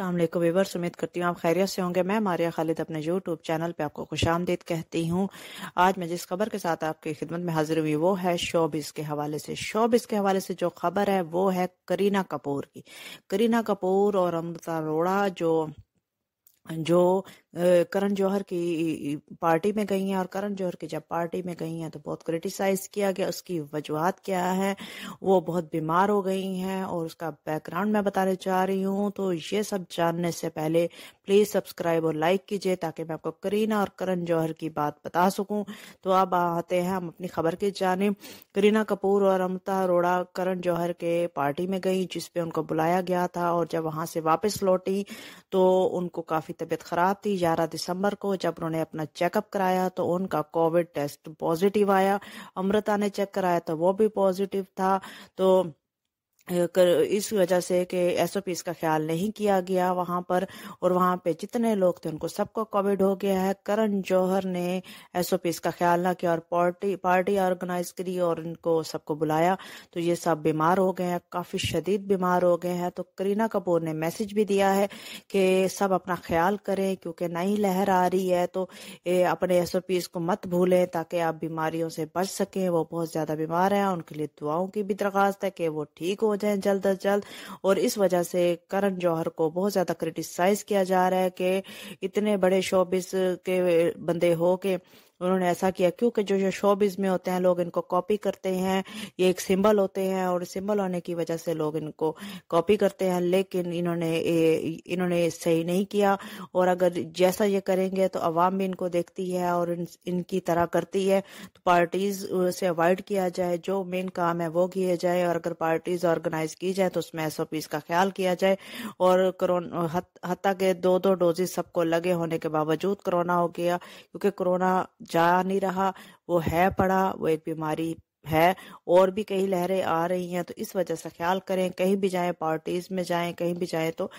Aslam Weber's उम्मीद करती हूँ आप खैरियत से होंगे मैं मारिया खालिद अपने यूट्यूब चैनल पे आपको खुश आमदीद कहती हूँ आज मैं जिस खबर के साथ आपकी खिदमत में हाजिर हुई वो है शोबिस के हवाले से शोबिस के हवाले से जो खबर है वो है करीना कपूर की करीना कपूर और अमृता अरोड़ा जो जो करण जौहर की पार्टी में गई हैं और करण जौहर की जब पार्टी में गई हैं तो बहुत क्रिटिसाइज किया गया उसकी वजूहत क्या है वो बहुत बीमार हो गई हैं और उसका बैकग्राउंड मैं बताने जा रही हूँ तो ये सब जानने से पहले प्लीज़ सब्सक्राइब और लाइक कीजिए ताकि मैं आपको करीना और करण जौहर की बात बता सकूँ तो अब आते हैं हम अपनी खबर की जाने करीना कपूर और अमृता अरोड़ा करण जौहर के पार्टी में गई जिसपे उनको बुलाया गया था और जब वहां से वापस लौटी तो उनको काफ़ी तबीयत खराब थी 11 दिसंबर को जब उन्होंने अपना चेकअप कराया तो उनका कोविड टेस्ट पॉजिटिव आया अमृता ने चेक कराया तो वो भी पॉजिटिव था तो कर इस वजह से कि एस ओ पी इसका ख्याल नहीं किया गया वहाँ पर और वहाँ पे जितने लोग थे उनको सबको कोविड हो गया है करण जौहर ने एस ओ पी इसका ख्याल ना किया और पार्टी पार्टी ऑर्गेनाइज करी और इनको सबको बुलाया तो ये सब बीमार हो गए हैं काफ़ी शदीद बीमार हो गए हैं तो करीना कपूर ने मैसेज भी दिया है कि सब अपना ख्याल करें क्योंकि नई लहर आ रही है तो अपने एस ओ पीज़ को मत भूलें ताकि आप बीमारियों से बच सकें वो बहुत ज़्यादा बीमार हैं उनके लिए दुआओं की भी दरख्वास्त है कि वो ठीक हो जाए जल्द अज जल्द और इस वजह से करण जौहर को बहुत ज़्यादा क्रिटिसाइज किया जा रहा है कि इतने बड़े शोबिस के बंदे हो के उन्होंने ऐसा किया क्योंकि जो जो शोबिज में होते हैं लोग इनको कॉपी करते हैं ये एक सिंबल होते हैं और सिंबल होने की वजह से लोग इनको कॉपी करते हैं लेकिन इन्होंने इन्होंने सही नहीं किया और अगर जैसा ये करेंगे तो अवाम भी इनको देखती है और इन, इनकी तरह करती है तो पार्टीज से अवॉइड किया जाए जो मेन काम है वो किया जाए और अगर पार्टीज ऑर्गेनाइज की जाए तो उसमें एस का ख्याल किया जाए और करोना हती के दो दो डोजेज सबको लगे होने के बावजूद कोरोना हो गया क्योंकि कोरोना जा नहीं रहा वो है पड़ा वो एक बीमारी है और भी कई लहरें आ रही हैं तो इस वजह से ख्याल करें कहीं भी जाएं पार्टीज में जाएं कहीं भी जाएं तो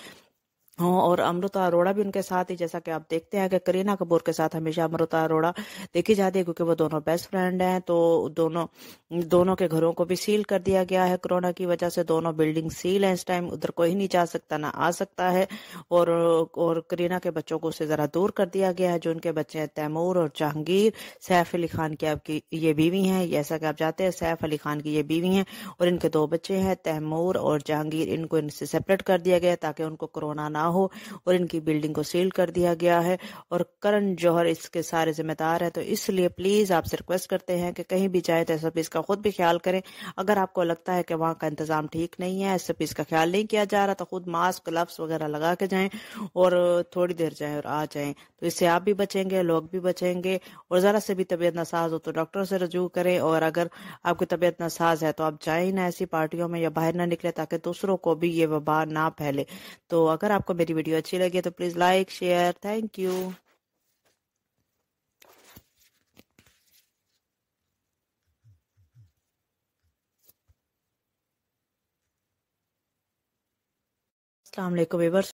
हों हाँ, और अमृता अरोड़ा भी उनके साथ ही जैसा कि आप देखते हैं कि करीना कपूर के साथ हमेशा अमृता अरोड़ा देखी जाती है क्योंकि वो दोनों बेस्ट फ्रेंड हैं तो दोनों दोनों के घरों को भी सील कर दिया गया है कोरोना की वजह से दोनों बिल्डिंग सील हैं इस टाइम उधर कोई नहीं जा सकता ना आ सकता है और और करीना के बच्चों को उसे ज़रा दूर कर दिया गया है जो उनके बच्चे हैं तैमूर और जहांगीर सैफ अली खान की आपकी ये बीवी हैं जैसा कि आप जाते हैं सैफ अली खान की ये बीवी हैं और इनके दो बच्चे हैं तैमूर और जहांगीर इनको इनसे सेपरेट कर दिया गया ताकि उनको कोरोना ना हो और इनकी बिल्डिंग को सील कर दिया गया है और करण जौहर इसके सारे जिम्मेदार है तो इसलिए प्लीज़ आपसे रिक्वेस्ट करते हैं कि कहीं भी जाए तो एस इसका खुद भी ख्याल करें अगर आपको लगता है कि वहां का इंतज़ाम ठीक नहीं है एस इसका ख्याल नहीं किया जा रहा तो खुद मास्क ग्लव्स वगैरह लगा के जाए और थोड़ी देर जाए और आ जाए तो इससे आप भी बचेंगे लोग भी बचेंगे और ज़रा से भी तबीयत साज हो तो डॉक्टर से रजू करें और अगर आपकी तबीयत साज है तो आप जाए ना ऐसी पार्टियों में या बाहर ना निकले ताकि दूसरों को भी ये वबा ना फैले तो अगर आपको मेरी वीडियो अच्छी लगी तो please like share thank you असलम वीवर्स